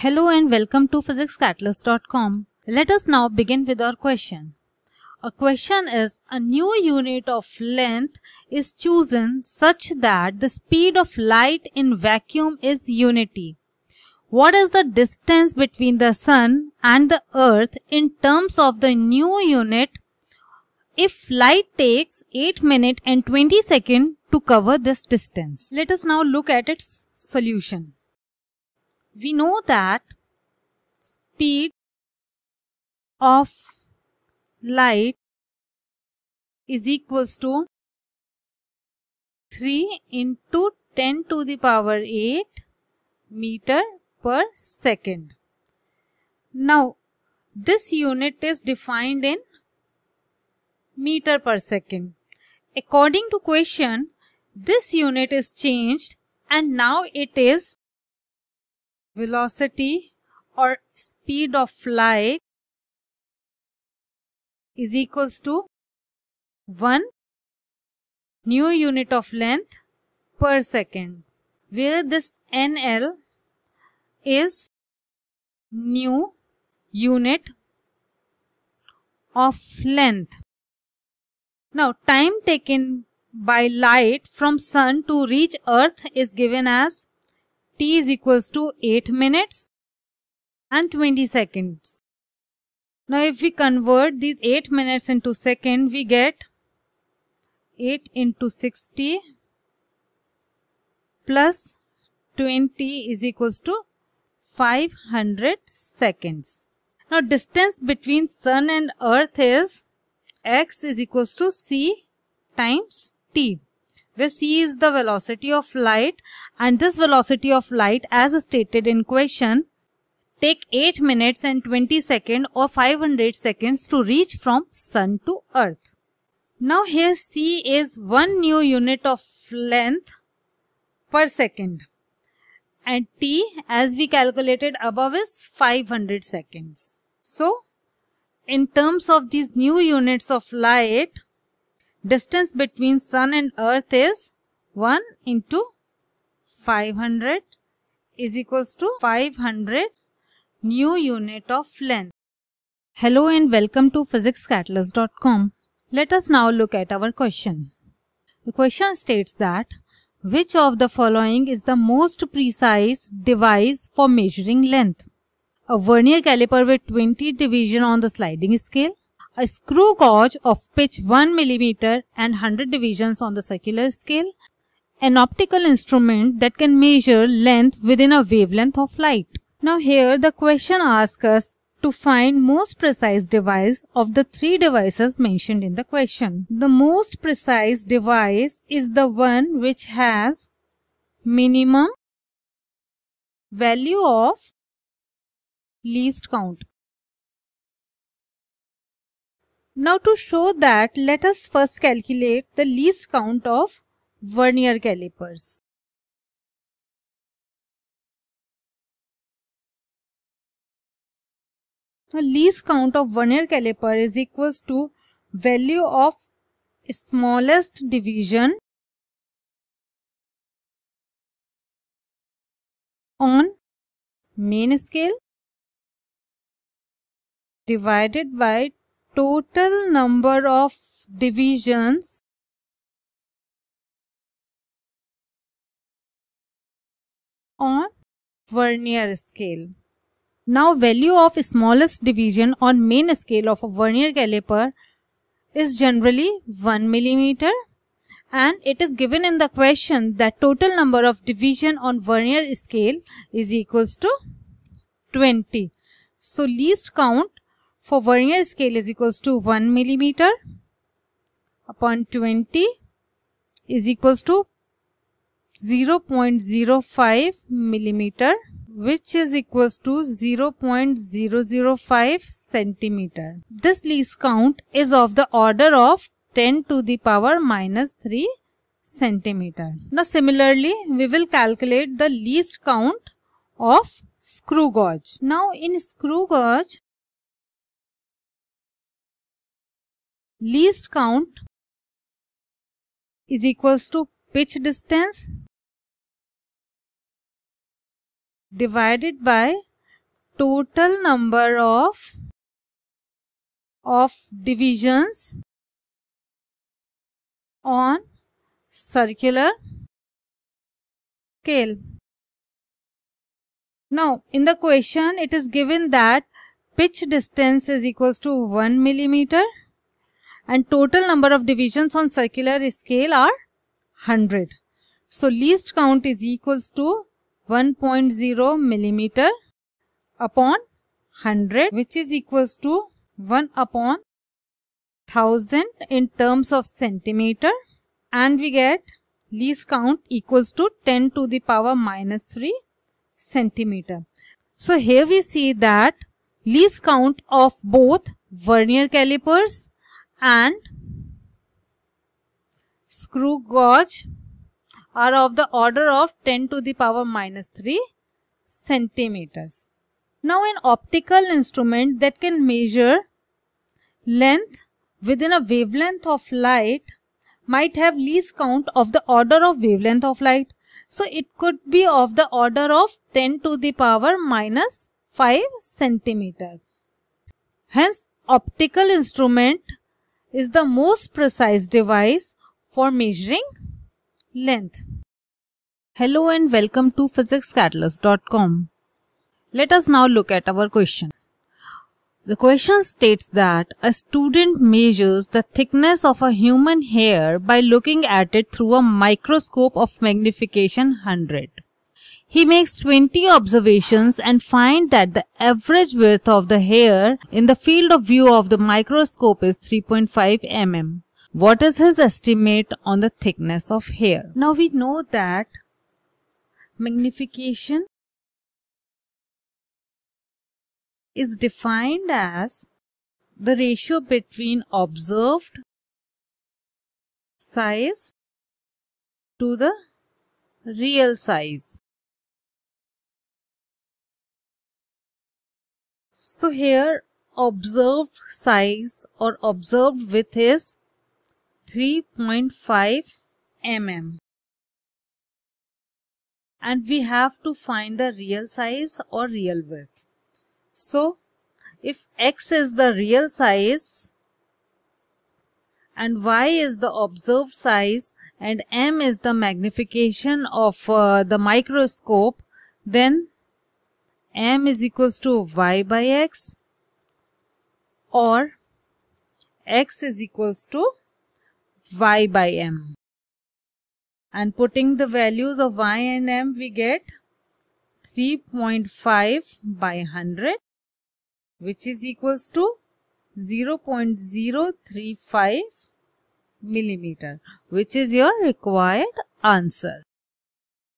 Hello and welcome to physicscatalyst.com. Let us now begin with our question. A question is a new unit of length is chosen such that the speed of light in vacuum is unity. What is the distance between the sun and the earth in terms of the new unit if light takes 8 minutes and 20 seconds to cover this distance? Let us now look at its solution we know that speed of light is equals to 3 into 10 to the power 8 meter per second. Now, this unit is defined in meter per second. According to question, this unit is changed and now it is velocity or speed of light is equals to 1 new unit of length per second where this NL is new unit of length. Now time taken by light from sun to reach earth is given as t is equals to 8 minutes and 20 seconds. Now if we convert these 8 minutes into second, we get 8 into 60 plus 20 is equals to 500 seconds. Now distance between sun and earth is x is equals to c times t where c is the velocity of light and this velocity of light as stated in question take 8 minutes and 20 seconds or 500 seconds to reach from sun to earth. Now here c is 1 new unit of length per second and t as we calculated above is 500 seconds. So in terms of these new units of light distance between sun and earth is 1 into 500 is equals to 500 new unit of length. Hello and welcome to physicscatalyst.com. Let us now look at our question. The question states that which of the following is the most precise device for measuring length? A vernier caliper with 20 division on the sliding scale, a screw gauge of pitch 1 mm and 100 divisions on the circular scale, an optical instrument that can measure length within a wavelength of light. Now here the question asks us to find most precise device of the three devices mentioned in the question. The most precise device is the one which has minimum value of least count. Now to show that, let us first calculate the least count of vernier calipers. The least count of vernier caliper is equals to value of smallest division on main scale divided by total number of divisions on vernier scale. Now value of smallest division on main scale of a vernier caliper is generally 1 millimeter and it is given in the question that total number of division on vernier scale is equals to 20. So least count for vernier scale is equals to 1 millimeter upon 20 is equals to 0.05 millimeter which is equals to 0.005 centimeter. This least count is of the order of 10 to the power minus 3 centimeter. Now similarly, we will calculate the least count of screw gauge. Now in screw gauge, least count is equals to pitch distance divided by total number of of divisions on circular scale. Now, in the question, it is given that pitch distance is equals to 1 millimeter and total number of divisions on circular scale are 100. So least count is equals to 1.0 millimeter upon 100 which is equals to 1 upon 1000 in terms of centimeter and we get least count equals to 10 to the power minus 3 centimeter. So here we see that least count of both vernier calipers and screw gauge are of the order of 10 to the power minus 3 centimeters. Now an optical instrument that can measure length within a wavelength of light might have least count of the order of wavelength of light. So it could be of the order of 10 to the power minus 5 centimeter. Hence optical instrument is the most precise device for measuring length. Hello and welcome to physicscatalyst.com. Let us now look at our question. The question states that a student measures the thickness of a human hair by looking at it through a microscope of magnification 100. He makes 20 observations and finds that the average width of the hair in the field of view of the microscope is 3.5 mm. What is his estimate on the thickness of hair? Now we know that magnification is defined as the ratio between observed size to the real size. So here observed size or observed width is 3.5 mm. And we have to find the real size or real width. So if x is the real size and y is the observed size and m is the magnification of uh, the microscope, then m is equals to y by x or x is equals to y by m. And putting the values of y and m we get 3.5 by 100 which is equals to 0.035 millimeter which is your required answer.